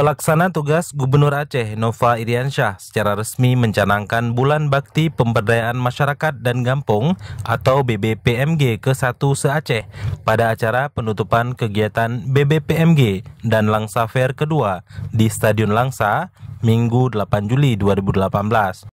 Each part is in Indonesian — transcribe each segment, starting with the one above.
Pelaksana tugas Gubernur Aceh Nova Iriansyah secara resmi mencanangkan Bulan Bakti Pemberdayaan Masyarakat dan Gampung atau BBPMG ke-1 se-Aceh pada acara penutupan kegiatan BBPMG dan Langsa Fair kedua di Stadion Langsa Minggu 8 Juli 2018.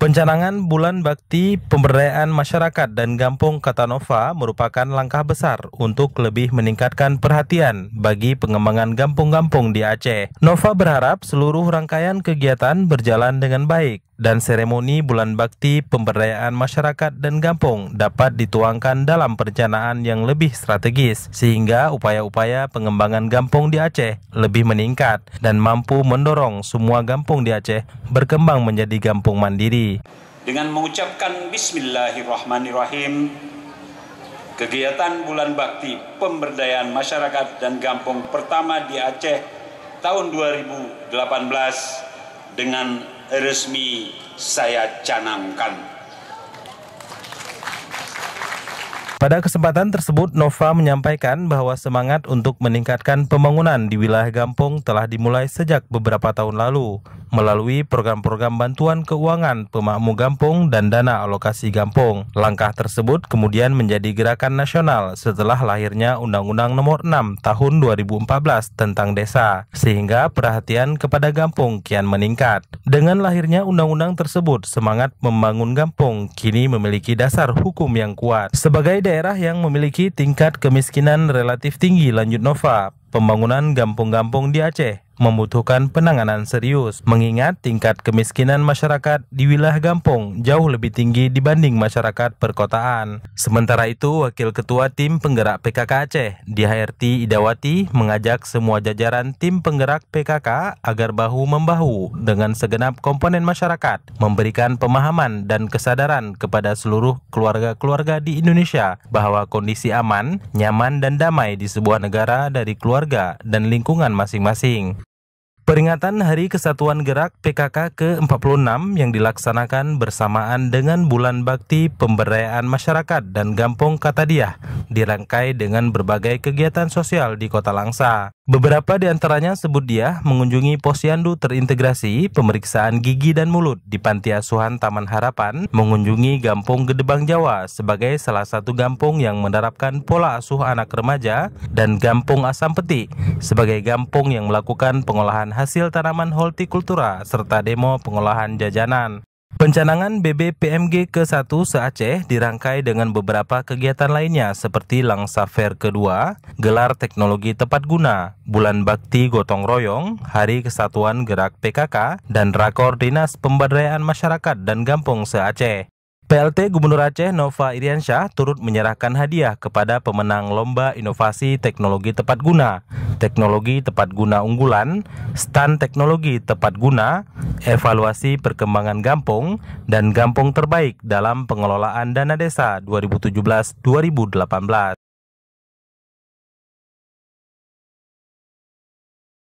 Pencanangan Bulan Bakti Pemberdayaan Masyarakat dan Gampung Katanova merupakan langkah besar untuk lebih meningkatkan perhatian bagi pengembangan kampung-kampung di Aceh. Nova berharap seluruh rangkaian kegiatan berjalan dengan baik dan seremoni bulan bakti pemberdayaan masyarakat dan kampung dapat dituangkan dalam perencanaan yang lebih strategis sehingga upaya-upaya pengembangan kampung di Aceh lebih meningkat dan mampu mendorong semua kampung di Aceh berkembang menjadi kampung mandiri. Dengan mengucapkan bismillahirrahmanirrahim Kegiatan Bulan Bakti Pemberdayaan Masyarakat dan Kampung pertama di Aceh tahun 2018 dengan resmi saya canangkan. Pada kesempatan tersebut, Nova menyampaikan bahwa semangat untuk meningkatkan pembangunan di wilayah Gampung telah dimulai sejak beberapa tahun lalu melalui program-program bantuan keuangan pemakmu Gampung dan dana alokasi Gampung. Langkah tersebut kemudian menjadi gerakan nasional setelah lahirnya Undang-Undang Nomor 6 Tahun 2014 tentang Desa, sehingga perhatian kepada Gampung kian meningkat. Dengan lahirnya undang-undang tersebut, semangat membangun Gampung kini memiliki dasar hukum yang kuat. Sebagai daerah yang memiliki tingkat kemiskinan relatif tinggi lanjut Nova, pembangunan gampung-gampung di Aceh membutuhkan penanganan serius, mengingat tingkat kemiskinan masyarakat di wilayah Gampung jauh lebih tinggi dibanding masyarakat perkotaan. Sementara itu, Wakil Ketua Tim Penggerak PKK Aceh, DHRT Idawati, mengajak semua jajaran tim penggerak PKK agar bahu-membahu dengan segenap komponen masyarakat, memberikan pemahaman dan kesadaran kepada seluruh keluarga-keluarga di Indonesia bahwa kondisi aman, nyaman, dan damai di sebuah negara dari keluarga dan lingkungan masing-masing. Peringatan Hari Kesatuan Gerak PKK ke-46 yang dilaksanakan bersamaan dengan Bulan Bakti Pemberdayaan Masyarakat dan Gampong Katadiah dirangkai dengan berbagai kegiatan sosial di Kota Langsa. Beberapa di antaranya sebut dia mengunjungi posyandu terintegrasi pemeriksaan gigi dan mulut di Panti Asuhan Taman Harapan, mengunjungi Gampung Gedebang Jawa sebagai salah satu gampung yang menerapkan pola asuh anak remaja dan Gampung Asam Peti sebagai gampung yang melakukan pengolahan hasil tanaman holtikultura serta demo pengolahan jajanan. Pencanangan BBPMG ke-1 se-Aceh dirangkai dengan beberapa kegiatan lainnya seperti Langsa Fair kedua, Gelar Teknologi Tepat Guna, Bulan Bakti Gotong Royong, Hari Kesatuan Gerak PKK, dan Rakor Dinas Pemberdayaan Masyarakat dan Gampung se-Aceh. PLT Gubernur Aceh Nova Iriansyah turut menyerahkan hadiah kepada pemenang Lomba Inovasi Teknologi Tepat Guna teknologi tepat guna unggulan, Stand teknologi tepat guna, evaluasi perkembangan Gampung, dan Gampung terbaik dalam pengelolaan dana desa 2017-2018.